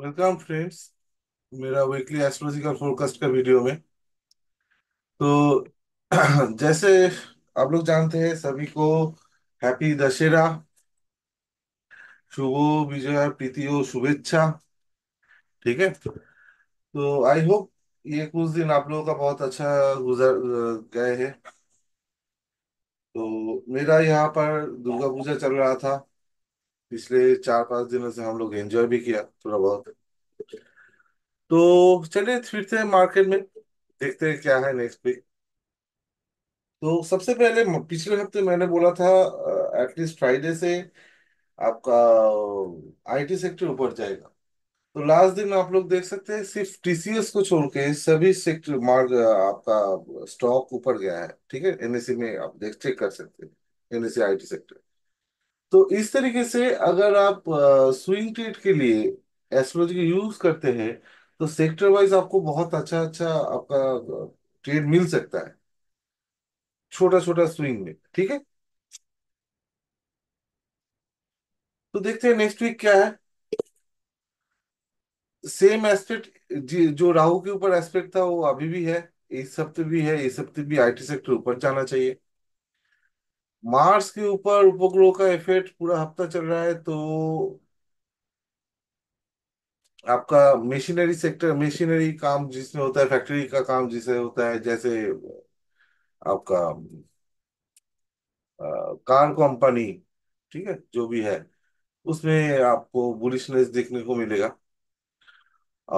welcome friends मेरा weekly astrological forecast का video में तो जैसे आप लोग जानते हैं सभी को हैप्पी दशहरा शुभ विजय प्रीति हो शुभेच्छा ठीक है तो आई होप ये कुछ दिन आप लोगों का बहुत अच्छा गुजर गए है तो मेरा यहाँ पर दुर्गा पूजा चल रहा था पिछले चार पांच दिनों से हम लोग एंजॉय भी किया थोड़ा बहुत तो चलिए फिर से मार्केट में देखते हैं क्या है नेक्स्ट पे तो सबसे पहले पिछले हफ्ते मैंने बोला था एटलीस्ट फ्राइडे से आपका आईटी सेक्टर ऊपर जाएगा तो लास्ट दिन आप लोग देख सकते हैं सिर्फ टीसीएस को छोड़ के सभी सेक्टर मार्ग आपका स्टॉक ऊपर गया है ठीक है एनएससी में आप देख चेक कर सकते हैं एनएससी आईटी सेक्टर तो इस तरीके से अगर आप स्विंग ट्रेड के लिए एस्ट्रोलॉजी यूज करते हैं तो सेक्टर वाइज आपको बहुत अच्छा अच्छा आपका ट्रेड मिल सकता है छोटा छोटा स्विंग में ठीक है तो देखते हैं नेक्स्ट वीक क्या है सेम एस्पेक्ट जो राहु के ऊपर एस्पेक्ट था वो अभी भी है इस हफ्ते भी है इस हफ्ते भी आईटी सेक्टर ऊपर जाना चाहिए मार्स के ऊपर उपग्रह का इफेक्ट पूरा हफ्ता चल रहा है तो आपका मशीनरी सेक्टर मशीनरी काम जिसमें होता है फैक्ट्री का काम जिसे होता है जैसे आपका कार कंपनी ठीक है जो भी है उसमें आपको बुलिशनेस देखने को मिलेगा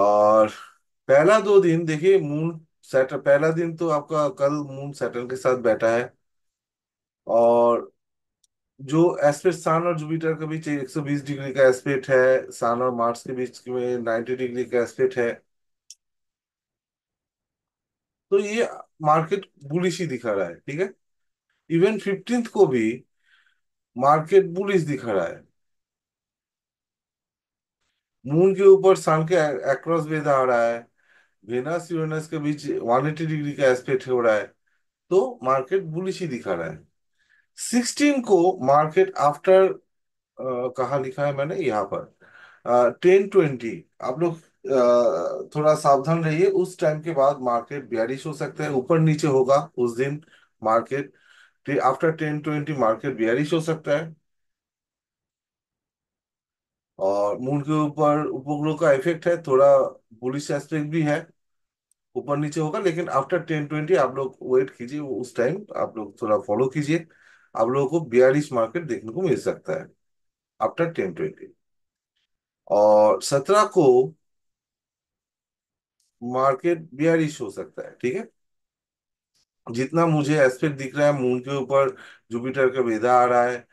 और पहला दो दिन देखिए मून सैटर्न पहला दिन तो आपका कल मून सैटर्न के साथ बैठा है और जो एस्पेट सन और जुपिटर के बीच 120 डिग्री का एस्पेट है सन और मार्स के बीच में 90 डिग्री का एस्पेट है तो ये मार्केट बुलिश ही दिखा रहा है ठीक है इवन फिफ्टींथ को भी मार्केट बुलिश दिखा रहा है मून के ऊपर सन के एक्रॉस वेद आ रहा है वेनस यूरेनस के बीच 180 डिग्री का एस्पेक्ट हो रहा है तो मार्केट बुलिश ही दिखा रहा है सिक्सटीन को मार्केट आफ्टर कहा लिखा है मैंने यहाँ पर टेन ट्वेंटी आप लोग थोड़ा सावधान रहिए उस टाइम के बाद मार्केट बियरिश हो सकता है ऊपर नीचे होगा उस दिन market after ten twenty market bearish हो सकता है और मून के ऊपर उपग्रह का इफेक्ट है थोड़ा बुलिश एस्पेक्ट भी है ऊपर नीचे होगा लेकिन आफ्टर टेन ट्वेंटी आप लोग वेट कीजिए उस टाइम आप लोग थोड़ा फॉलो कीजिए आप लोगों को बयालीस मार्केट देखने को मिल सकता है आफ्टर टेन ट्वेंटी और सत्रह को मार्केट बयालीस हो सकता है ठीक है जितना मुझे एस्पेक्ट दिख रहा है मून के ऊपर जुपिटर का वेदा आ रहा है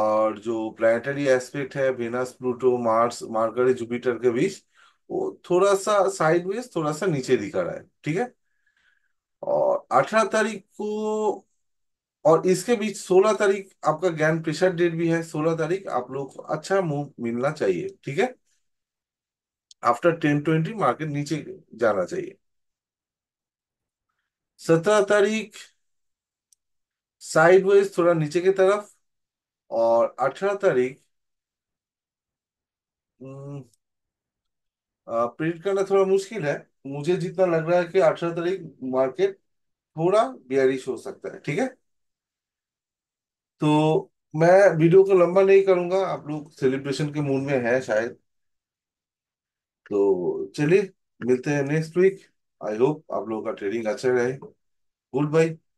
और जो प्लानिटरी एस्पेक्ट है Venus Pluto Mars Mercury Jupiter के बीच वो थोड़ा सा साइडवेज थोड़ा सा नीचे दिखा रहा है ठीक है और अठारह तारीख को और इसके बीच 16 तारीख आपका ज्ञान प्रेशर डेट भी है 16 तारीख आप लोग को अच्छा मूव मिलना चाहिए ठीक है आफ्टर टेन ट्वेंटी मार्केट नीचे जाना चाहिए सत्रह तारीख साइडवेज थोड़ा नीचे की तरफ और अठारह तारीख प्रिंट हम्म, करना थोड़ा मुश्किल है मुझे जितना लग रहा है कि अठारह तारीख मार्केट थोड़ा बियरिश हो सकता है ठीक है तो मैं वीडियो को लंबा नहीं करूंगा आप लोग सेलिब्रेशन के मूड में हैं शायद तो चलिए मिलते हैं नेक्स्ट वीक आई होप आप लोगों का ट्रेडिंग अच्छा रहे गुड बाय